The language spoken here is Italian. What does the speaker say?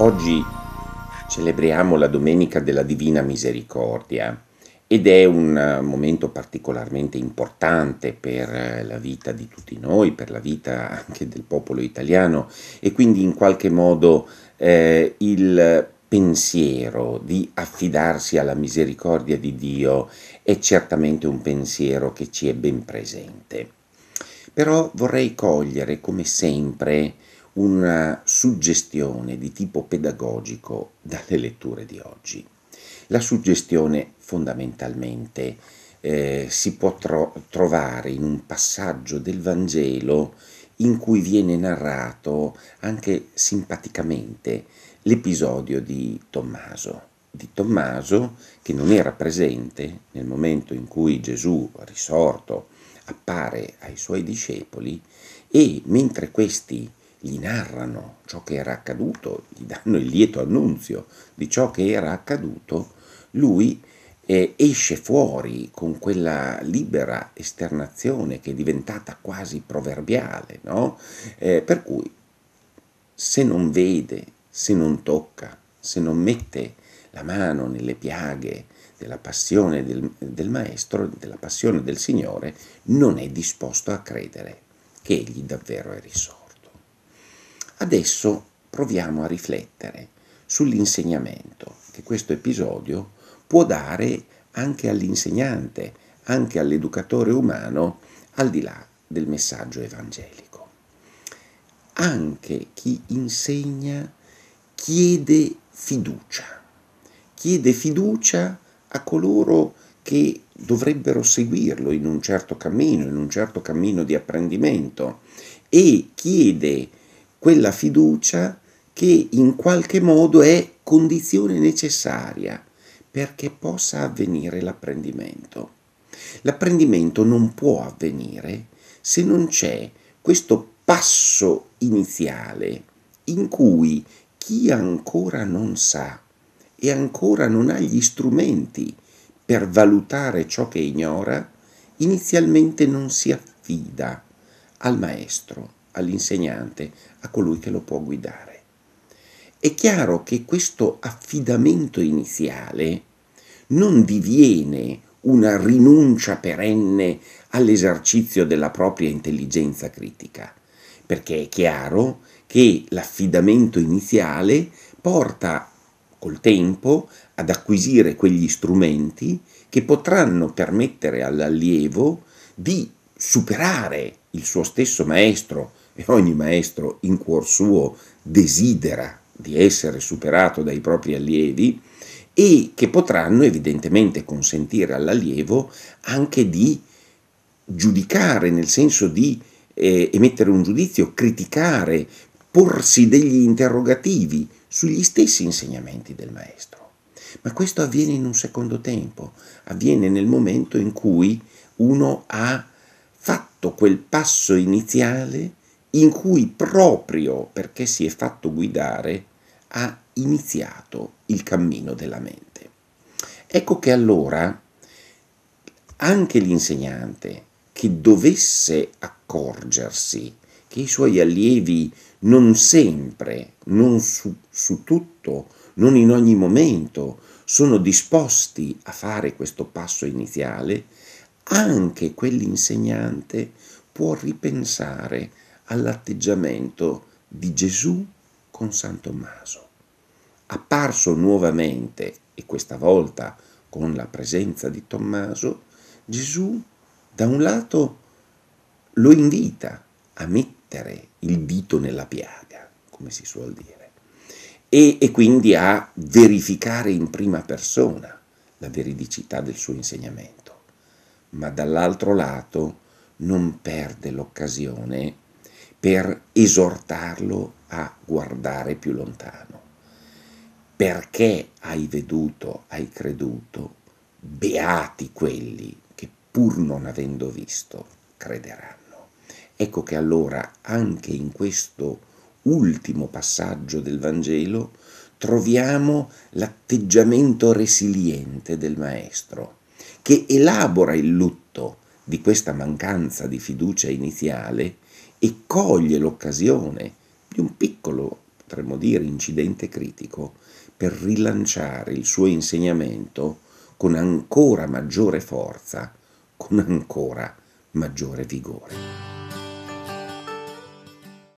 Oggi celebriamo la Domenica della Divina Misericordia ed è un eh, momento particolarmente importante per eh, la vita di tutti noi, per la vita anche del popolo italiano e quindi in qualche modo eh, il pensiero di affidarsi alla misericordia di Dio è certamente un pensiero che ci è ben presente. Però vorrei cogliere come sempre una suggestione di tipo pedagogico dalle letture di oggi. La suggestione fondamentalmente eh, si può tro- trovare in un passaggio del Vangelo in cui viene narrato anche simpaticamente l'episodio di Tommaso, di Tommaso che non era presente nel momento in cui Gesù risorto appare ai suoi discepoli e mentre questi gli narrano ciò che era accaduto, gli danno il lieto annunzio di ciò che era accaduto, lui eh, esce fuori con quella libera esternazione che è diventata quasi proverbiale, no? eh, per cui se non vede, se non tocca, se non mette la mano nelle piaghe della passione del, del Maestro, della passione del Signore, non è disposto a credere che Egli davvero è risorto. Adesso proviamo a riflettere sull'insegnamento che questo episodio può dare anche all'insegnante, anche all'educatore umano, al di là del messaggio evangelico. Anche chi insegna chiede fiducia, chiede fiducia a coloro che dovrebbero seguirlo in un certo cammino, in un certo cammino di apprendimento e chiede quella fiducia che in qualche modo è condizione necessaria perché possa avvenire l'apprendimento. L'apprendimento non può avvenire se non c'è questo passo iniziale in cui chi ancora non sa e ancora non ha gli strumenti per valutare ciò che ignora, inizialmente non si affida al maestro all'insegnante, a colui che lo può guidare. È chiaro che questo affidamento iniziale non diviene una rinuncia perenne all'esercizio della propria intelligenza critica, perché è chiaro che l'affidamento iniziale porta col tempo ad acquisire quegli strumenti che potranno permettere all'allievo di superare il suo stesso maestro e ogni maestro in cuor suo desidera di essere superato dai propri allievi e che potranno evidentemente consentire all'allievo anche di giudicare nel senso di eh, emettere un giudizio, criticare, porsi degli interrogativi sugli stessi insegnamenti del maestro. Ma questo avviene in un secondo tempo, avviene nel momento in cui uno ha fatto quel passo iniziale in cui proprio perché si è fatto guidare ha iniziato il cammino della mente. Ecco che allora anche l'insegnante che dovesse accorgersi che i suoi allievi non sempre, non su, su tutto, non in ogni momento sono disposti a fare questo passo iniziale, anche quell'insegnante può ripensare all'atteggiamento di Gesù con San Tommaso. Apparso nuovamente, e questa volta con la presenza di Tommaso, Gesù da un lato lo invita a mettere il dito nella piaga, come si suol dire, e, e quindi a verificare in prima persona la veridicità del suo insegnamento ma dall'altro lato non perde l'occasione per esortarlo a guardare più lontano. Perché hai veduto, hai creduto, beati quelli che pur non avendo visto crederanno. Ecco che allora anche in questo ultimo passaggio del Vangelo troviamo l'atteggiamento resiliente del Maestro che elabora il lutto di questa mancanza di fiducia iniziale e coglie l'occasione di un piccolo, potremmo dire, incidente critico per rilanciare il suo insegnamento con ancora maggiore forza, con ancora maggiore vigore.